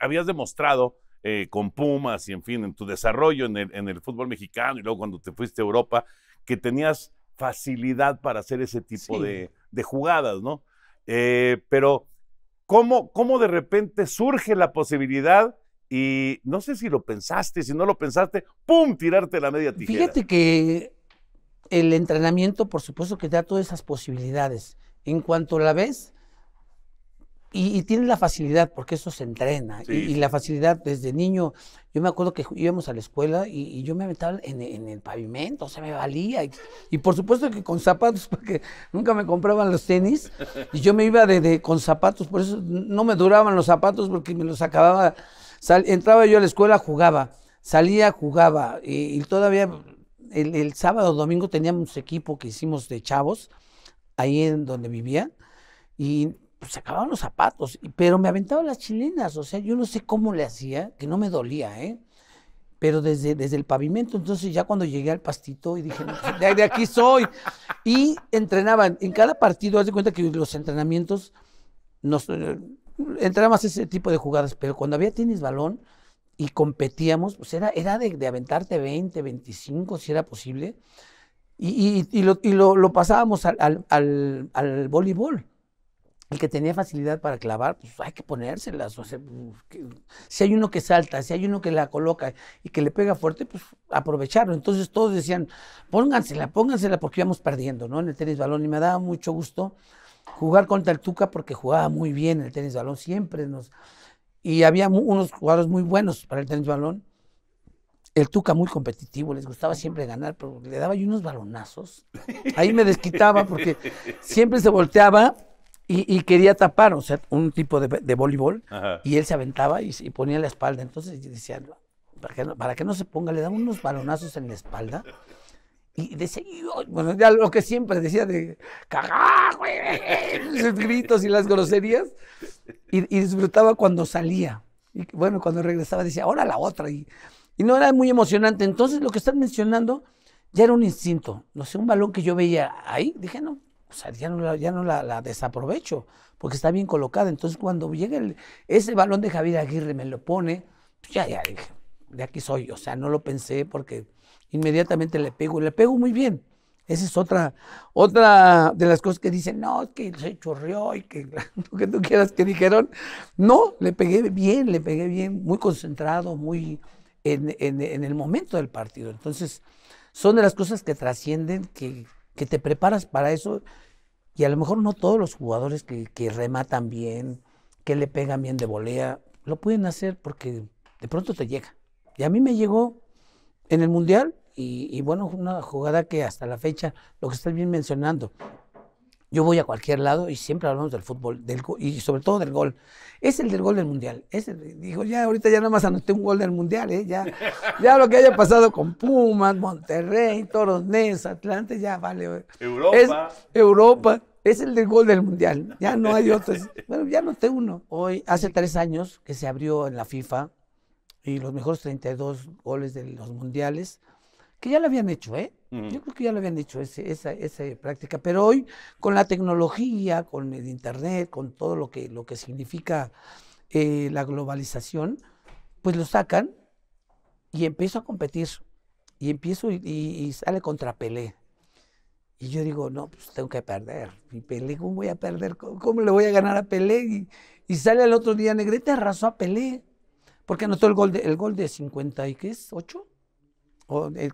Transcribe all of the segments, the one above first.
habías demostrado eh, con Pumas y en fin, en tu desarrollo en el, en el, fútbol mexicano y luego cuando te fuiste a Europa, que tenías facilidad para hacer ese tipo de, jugadas, ¿no? Eh, pero, ¿cómo, ¿cómo de repente surge la posibilidad? Y no sé si lo pensaste, si no lo pensaste, ¡pum! tirarte la media tijera. Fíjate que el entrenamiento, por supuesto, que da todas esas posibilidades. En cuanto la ves, y, tiene la facilidad, porque eso se entrena. Y, la facilidad desde niño, yo me acuerdo que íbamos a la escuela y, yo me aventaba en, el pavimento, se me valía. Y, por supuesto que con zapatos, porque nunca me compraban los tenis. Y yo me iba de, con zapatos, por eso no me duraban los zapatos porque me los acababa. entraba yo a la escuela, jugaba, salía, jugaba. Y, todavía el, el sábado, domingo teníamos equipo que hicimos de chavos, ahí en donde vivía. Y pues se acababan los zapatos, pero me aventaban las chilenas, o sea, yo no sé cómo le hacía, que no me dolía, ¿eh? Pero desde, desde el pavimento, entonces ya cuando llegué al pastito y dije, pues, de, aquí soy. Y entrenaban, en cada partido, haz de cuenta que los entrenamientos, nos, eh, ese tipo de jugadas, pero cuando había tenis balón y competíamos, pues era, era de, aventarte 20, 25, si era posible, y, y, y, lo, y lo, lo, pasábamos al, al, al, al voleibol el que tenía facilidad para clavar, pues hay que ponérselas. si hay uno que salta, si hay uno que la coloca y que le pega fuerte, pues aprovecharlo. Entonces todos decían, póngansela, póngansela, porque íbamos perdiendo, ¿no? En el tenis balón. Y me daba mucho gusto jugar contra el Tuca porque jugaba muy bien el tenis balón, siempre nos. Y había unos jugadores muy buenos para el tenis balón. El Tuca muy competitivo, les gustaba siempre ganar, pero le daba yo unos balonazos. Ahí me desquitaba porque siempre se volteaba y, quería tapar, o sea, un tipo de, voleibol, y él se aventaba y, ponía la espalda. Entonces decía, ¿para que, no, para que no se ponga, le dan unos balonazos en la espalda. Y decía, y, bueno, ya lo que siempre decía de cagar, güey, los gritos y las groserías. Y, disfrutaba cuando salía. Y bueno, cuando regresaba decía, ahora la otra. y no era muy emocionante. Entonces, lo que están mencionando ya era un instinto. No sé, un balón que yo veía ahí, dije, no, o sea, ya no, la, desaprovecho, porque está bien colocada. Entonces, cuando llega ese balón de Javier Aguirre, me lo pone, pues ya, ya, de aquí soy. O sea, no lo pensé porque inmediatamente le pego, le pego muy bien. Esa es otra, otra de las cosas que dicen, no, es que se chorreó y que lo que tú quieras que dijeron. No, le pegué bien, le pegué bien, muy concentrado, muy en el momento del partido. Entonces, son de las cosas que trascienden, que, que te preparas para eso y a lo mejor no todos los jugadores que, rematan bien, que le pegan bien de volea, lo pueden hacer porque de pronto te llega. Y a mí me llegó en el Mundial y, y bueno, una jugada que hasta la fecha, lo que estás bien mencionando, yo voy a cualquier lado y siempre hablamos del fútbol del, y sobre todo del gol. Es el del gol del mundial. Es el, digo, ya ahorita ya nada más anoté un gol del mundial, ¿eh? ya, ya lo que haya pasado con Pumas, Monterrey, Toros Atlante, ya vale. Europa. Es, Europa. Es el del gol del mundial. Ya no hay otros. bueno, ya anoté uno. Hoy, hace tres años que se abrió en la FIFA y los mejores 32 goles de los mundiales que ya lo habían hecho, ¿eh? Mm. Yo creo que ya lo habían hecho esa, práctica, pero hoy con la tecnología, con el Internet, con todo lo que, lo que significa eh, la globalización, pues lo sacan y empiezo a competir y empiezo y, sale contra Pelé. Y yo digo, no, pues tengo que perder. Y Pelé, ¿cómo voy a perder? ¿Cómo, le voy a ganar a Pelé? Y, sale al otro día, Negrete arrasó a Pelé, porque anotó el gol de, el gol de 50 y qué es, 8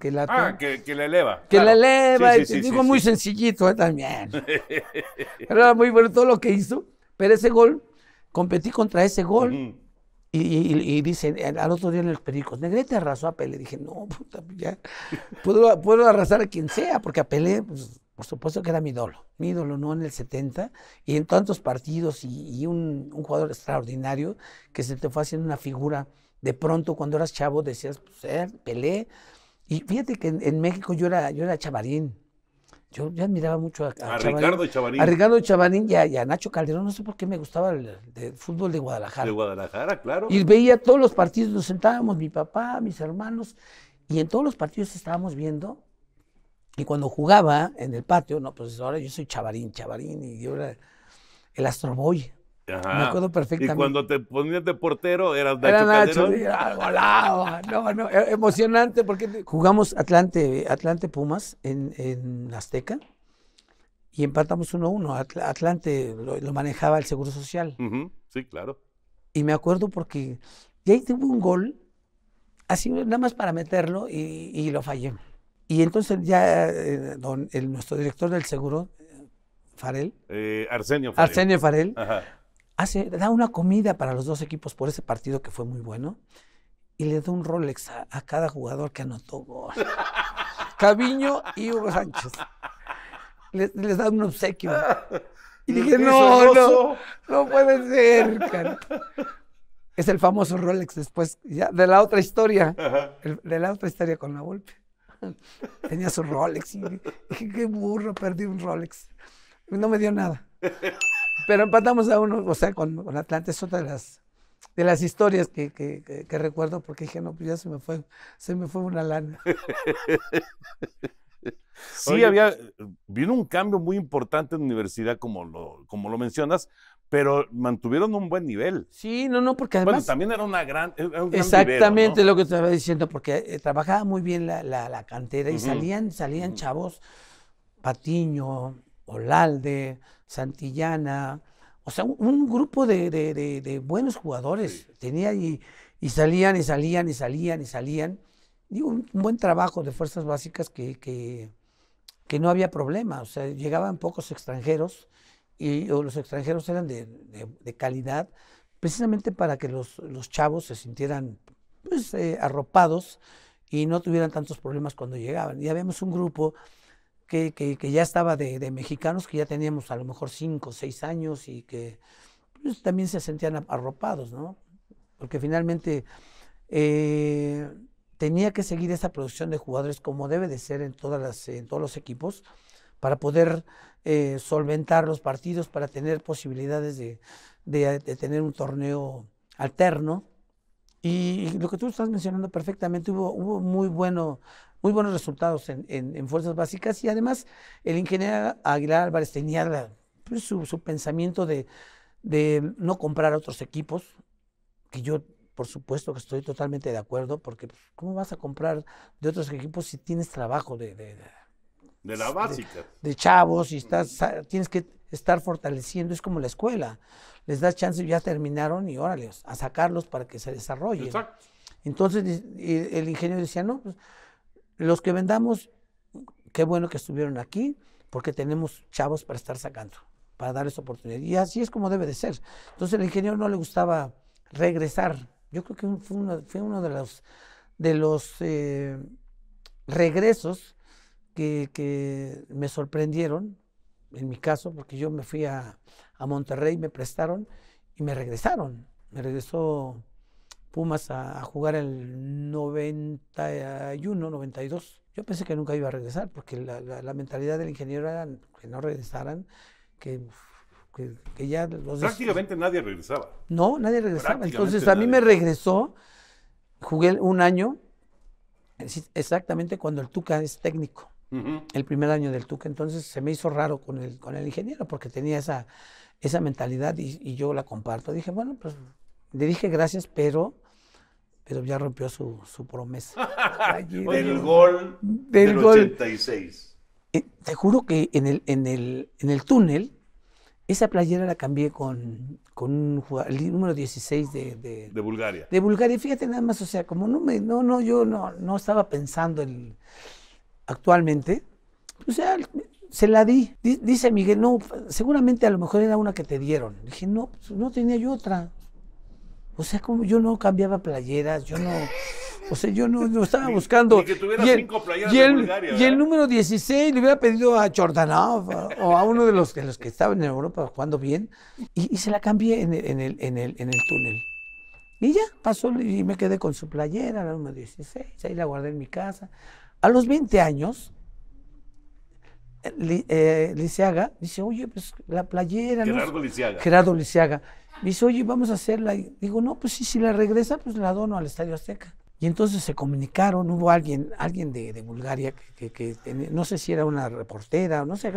que la, ah, que, la eleva. Que la eleva, y digo muy sencillito también. era muy bueno todo lo que hizo. Pero ese gol, competí contra ese gol. y, y, dicen, al otro día en el pericos, Negrete arrasó a Pele Dije, no, puta, ya. Puedo, arrasar a quien sea, porque a Pelé, pues, por supuesto que era mi ídolo. Mi ídolo, ¿no? En el 70. Y en tantos partidos y, un, jugador extraordinario que se te fue haciendo una figura. De pronto, cuando eras chavo, decías, pues, eh, Pelé. Y fíjate que en, México yo era, yo era chavarín. Yo, admiraba mucho a, Ricardo Chavarín. A Ricardo Chavarín y a, Nacho Calderón. No sé por qué me gustaba el, fútbol de Guadalajara. De Guadalajara, claro. Y veía todos los partidos, nos sentábamos, mi papá, mis hermanos, y en todos los partidos estábamos viendo. Y cuando jugaba en el patio, no, pues ahora yo soy Chavarín, Chavarín, y yo era el Astroboy. Me acuerdo perfectamente. Y cuando te ponías de portero, eras Nacho Era Nacho, ah, No, no, e, emocionante porque jugamos Atlante, Atlante Pumas en, Azteca y empatamos 1-1. Atlante lo, manejaba el Seguro Social. Sí, claro. Y me acuerdo porque ya ahí tuve un gol, así nada más para meterlo y, lo fallé. Y entonces ya eh, nuestro director del Seguro, Farel. Eh, Arsenio Farel. Arsenio Farel. Ajá da una comida para los dos equipos por ese partido que fue muy bueno y le da un Rolex a, cada jugador que anotó gol. Caviño y Hugo Sánchez. Les, da un obsequio. Y dije, no, no, no puede ser. Es el famoso Rolex después, ya, de la otra historia, de la otra historia con la golpe. Tenía su Rolex y qué burro, perdí un Rolex. No me dio nada. Pero empatamos a uno, o sea, con, con es otra de las, de las historias que, recuerdo, porque dije, no, pues ya se me fue, se me fue una lana. sí, había, eh, vino un cambio muy importante en la universidad, como lo, como lo mencionas, pero mantuvieron un buen nivel. Sí, no, no, porque además... Bueno, también era una gran... exactamente lo que estaba diciendo, porque eh, trabajaba muy bien la, cantera y salían, salían chavos, Patiño, Olalde, Santillana, o sea, un, grupo de, buenos jugadores. Tenía y, y, salían y salían y salían y salían. un, buen trabajo de fuerzas básicas que, que, no había problema. O sea, llegaban pocos extranjeros y los extranjeros eran de, calidad precisamente para que los, chavos se sintieran pues, eh, arropados y no tuvieran tantos problemas cuando llegaban. Y habíamos un grupo que, ya estaba de, mexicanos, que ya teníamos a lo mejor cinco o seis años y que pues, también se sentían arropados, ¿no? Porque finalmente eh, tenía que seguir esa producción de jugadores como debe de ser en, todas las, en todos los equipos para poder eh, solventar los partidos, para tener posibilidades de, tener un torneo alterno. Y, lo que tú estás mencionando perfectamente, hubo, hubo muy bueno muy buenos resultados en, en, fuerzas básicas y además el ingeniero Aguilar Álvarez tenía pues, su, su, pensamiento de, de no comprar otros equipos, que yo por supuesto que estoy totalmente de acuerdo, porque pues, ¿cómo vas a comprar de otros equipos si tienes trabajo de... de, de, la básica. De, chavos y estás, tienes que estar fortaleciendo, es como la escuela. Les das chance, y ya terminaron y órale, a sacarlos para que se desarrollen. Exacto. Entonces el ingeniero decía, no, pues, los que vendamos, qué bueno que estuvieron aquí, porque tenemos chavos para estar sacando, para darles oportunidad. Y así es como debe de ser. Entonces el ingeniero no le gustaba regresar. Yo creo que fue uno, de los, eh, regresos que, me sorprendieron, en mi caso, porque yo me fui a, a Monterrey, me prestaron y me regresaron. Me regresó Pumas a, jugar el 91, 92. Yo pensé que nunca iba a regresar, porque la, mentalidad del ingeniero era que no regresaran, que ya los prácticamente nadie regresaba. No, nadie regresaba. Entonces a mí me regresó, jugué un año, exactamente cuando el Tuca es técnico, el primer año del Tuca. Entonces se me hizo raro con el, con el ingeniero porque tenía esa, esa mentalidad y, y yo la comparto. Dije, bueno, pues le dije gracias, pero pero ya rompió su, promesa. del, gol del, 86. Eh, te juro que en el, en, el, en el túnel, esa playera la cambié con, con un jugador, el número 16 de, de, Bulgaria. De Bulgaria, fíjate nada más, o sea, como no me, no, no, yo no, no estaba pensando actualmente, pues, o sea, se la di. Dice Miguel, no, seguramente a lo mejor era una que te dieron. Dije, no, pues, no tenía yo otra. O sea, como yo no cambiaba playeras, yo no. O sea, yo no, estaba buscando. tuviera y cinco playeras y el número 16 le hubiera pedido a Chordanov o a uno de los, que estaban en Europa jugando bien. Y, se la cambié en el, en el, en el, túnel. Y ya, pasó y me quedé con su playera, la número 16, ahí la guardé en mi casa. A los 20 años, eh, eh, dice, oye, pues la playera... Gerardo no, Liceaga. Gerardo Liceaga. Dice, oye, vamos a hacerla. Y digo, no, pues sí, si la regresa, pues la dono al Estadio Azteca. Y entonces se comunicaron, hubo alguien, alguien de, de Bulgaria, que, que, no sé si era una reportera o no sé,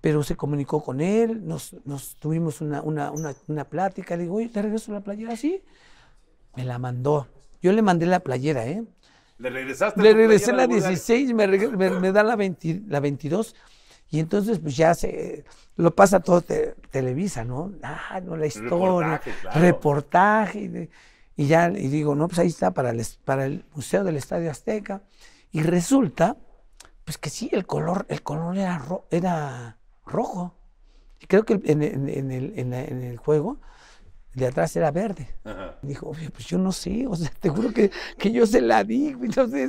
pero se comunicó con él, nos, tuvimos una, plática, le digo, oye, ¿te regreso la playera? Sí, me la mandó. Yo le mandé la playera, ¿eh? ¿Le regresaste? Le regresé la, 16, me, me, da la, 20, la 22. Y entonces, pues ya se lo pasa todo Televisa, ¿no? Ah, no, la historia, reportaje. y, ya, y digo, no, pues ahí está para el, para el Museo del Estadio Azteca. Y resulta, pues que sí, el color, el color era, era rojo. Y creo que en, el, en, el, juego de atrás era verde. dijo, pues yo no sé, o sea, te juro que, yo se la di.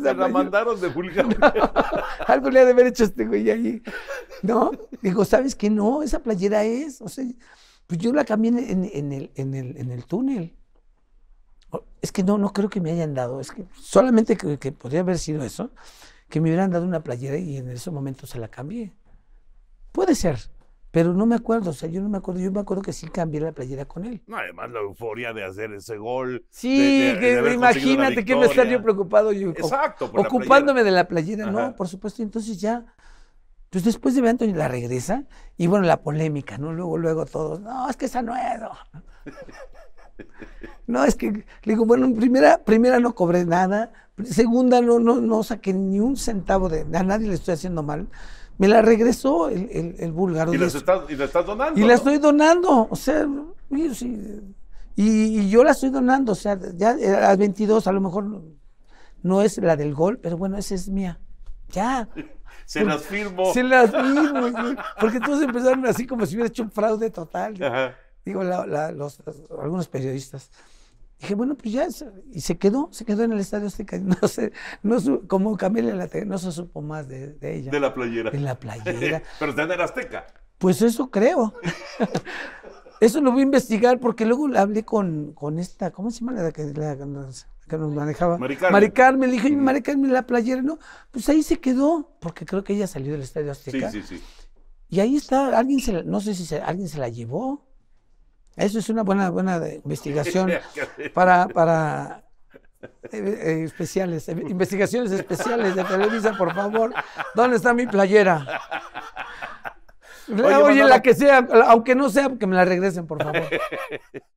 la mandaron de pulgar. algo le ha de haber hecho este güey allí? No, dijo, ¿sabes qué? No, esa playera es. O sea, pues yo la cambié en, el, en, el, en el túnel. Es que no, no creo que me hayan dado. Es que solamente que, que podría haber sido eso, que me hubieran dado una playera y en ese momento se la cambié. Puede ser, pero no me acuerdo, o sea, yo no me acuerdo, yo me acuerdo que sí cambié la playera con él. No, además la euforia de hacer ese gol. Sí, que imagínate que me estaría preocupado yo, ocupándome de la playera, no, por supuesto. Entonces ya, pues después de ver Antonio la regresa y bueno, la polémica, ¿no? Luego, luego todos, no, es que esa no es. No, es que, le digo, bueno, primera, primera no cobré nada, segunda no, no, no saqué ni un centavo de, a nadie le estoy haciendo mal. Me la regresó el, el, el búlgaro. ¿Y, la estás donando. Y la estoy donando. O sea, y, yo la estoy donando. O sea, ya eh, a las 22 a lo mejor no, es la del gol, pero bueno, esa es mía. Ya. Se las firmo. Se las firmo. Porque todos empezaron así como si hubiera hecho un fraude total. Digo, los, algunos periodistas dije, bueno, pues ya, y se quedó, se quedó en el Estadio Azteca. No sé, no como Camila, no se supo más de, ella. De la playera. De la playera. Pero está en el Azteca. Pues eso creo. eso lo voy a investigar porque luego hablé con, con esta, ¿cómo se llama la que, nos manejaba? Maricarmen. Maricarmen, le dije, Maricarmen, la playera, no. Pues ahí se quedó, porque creo que ella salió del Estadio Azteca. Sí, sí, sí. Y ahí está, alguien se la, no sé si alguien se la llevó eso es una buena, buena investigación para, para eh, eh, especiales, eh, investigaciones especiales de Televisa, por favor. ¿Dónde está mi playera? Oye la que sea, aunque no sea, que me la regresen, por favor.